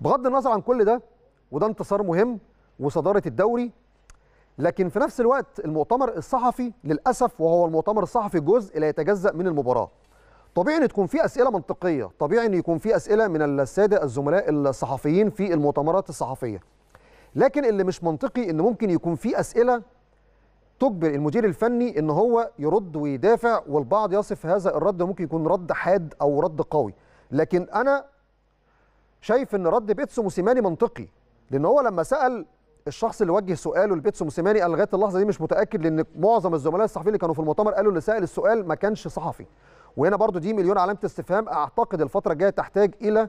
بغض النظر عن كل ده وده انتصار مهم وصداره الدوري لكن في نفس الوقت المؤتمر الصحفي للاسف وهو المؤتمر الصحفي جزء لا يتجزا من المباراه طبيعي ان تكون في اسئله منطقيه طبيعي ان يكون في اسئله من الساده الزملاء الصحفيين في المؤتمرات الصحفيه لكن اللي مش منطقي ان ممكن يكون في اسئله تجبر المدير الفني ان هو يرد ويدافع والبعض يصف هذا الرد ممكن يكون رد حاد او رد قوي لكن انا شايف ان رد بيتسو موسيماني منطقي لان هو لما سال الشخص اللي وجه سؤاله لبيتسو موسيماني انا لغايه اللحظه دي مش متاكد لان معظم الزملاء الصحفيين اللي كانوا في المؤتمر قالوا اللي سال السؤال ما كانش صحفي وهنا برضو دي مليون علامه استفهام اعتقد الفتره الجايه تحتاج الى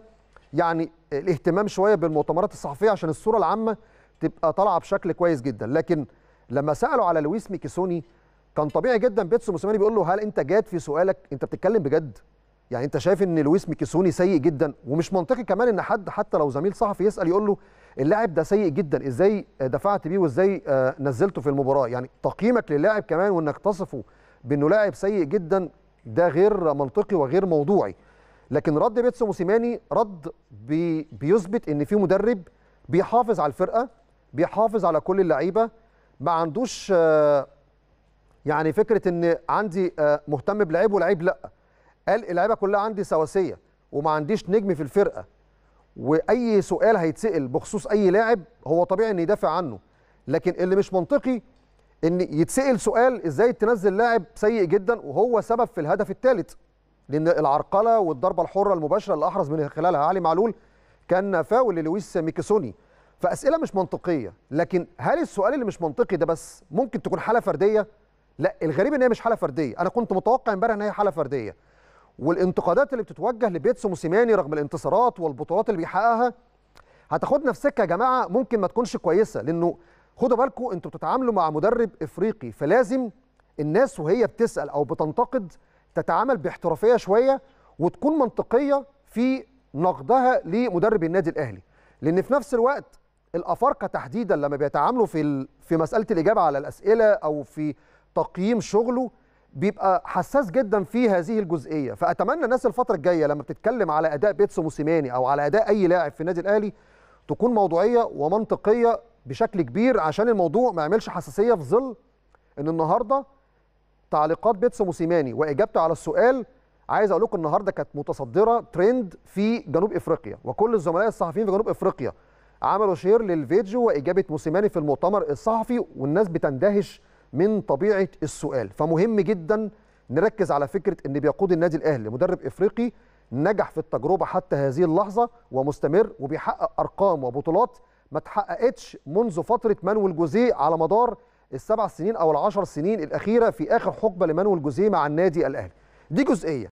يعني الاهتمام شويه بالمؤتمرات الصحفيه عشان الصوره العامه تبقى طالعه بشكل كويس جدا لكن لما سالوا على لويس ميكيسوني كان طبيعي جدا بيتسو موسيماني بيقول له هل انت جاد في سؤالك انت بتتكلم بجد يعني انت شايف ان لويس ميكيسوني سيء جدا ومش منطقي كمان ان حد حتى لو زميل صحفي يسال يقول له اللاعب ده سيء جدا ازاي دفعت بيه وازاي آه، نزلته في المباراه يعني تقييمك للاعب كمان وانك تصفه بانه لاعب سيء جدا ده غير منطقي وغير موضوعي لكن رد بيتسو موسيماني رد بي بيثبت ان في مدرب بيحافظ على الفرقه بيحافظ على كل اللعيبه ما عندوش آه، يعني فكره ان عندي آه، مهتم بلعيب ولعيب لا قال اللعيبه كلها عندي سواسيه وما عنديش نجم في الفرقه واي سؤال هيتسال بخصوص اي لاعب هو طبيعي ان يدافع عنه لكن اللي مش منطقي ان يتسال سؤال ازاي تنزل لاعب سيء جدا وهو سبب في الهدف الثالث لان العرقله والضربه الحره المباشره اللي احرز من خلالها علي معلول كان فاول للويس ميكيسوني فاسئله مش منطقيه لكن هل السؤال اللي مش منطقي ده بس ممكن تكون حاله فرديه لا الغريب ان هي مش حاله فرديه انا كنت متوقع امبارح ان هي حاله فرديه والانتقادات اللي بتتوجه لبيتسو موسيماني رغم الانتصارات والبطولات اللي بيحققها هتاخدنا في سكه يا جماعه ممكن ما تكونش كويسه لانه خدوا بالكم انتوا بتتعاملوا مع مدرب افريقي فلازم الناس وهي بتسال او بتنتقد تتعامل باحترافيه شويه وتكون منطقيه في نقدها لمدرب النادي الاهلي لان في نفس الوقت الافارقه تحديدا لما بيتعاملوا في في مساله الاجابه على الاسئله او في تقييم شغله بيبقى حساس جدا في هذه الجزئيه فاتمنى الناس الفتره الجايه لما بتتكلم على اداء بيتسو موسيماني او على اداء اي لاعب في النادي الاهلي تكون موضوعيه ومنطقيه بشكل كبير عشان الموضوع ما يعملش حساسيه في ظل ان النهارده تعليقات بيتسو موسيماني واجابته على السؤال عايز اقول لكم النهارده كانت متصدره ترند في جنوب افريقيا وكل الزملاء الصحفيين في جنوب افريقيا عملوا شير للفيديو واجابه موسيماني في المؤتمر الصحفي والناس بتندهش من طبيعه السؤال فمهم جدا نركز على فكره ان بيقود النادي الاهلي مدرب افريقي نجح في التجربه حتى هذه اللحظه ومستمر وبيحقق ارقام وبطولات ما تحققتش منذ فتره مانويل جوزيه على مدار السبع سنين او العشر سنين الاخيره في اخر حقبه لمانويل جوزيه مع النادي الاهلي دي جزئيه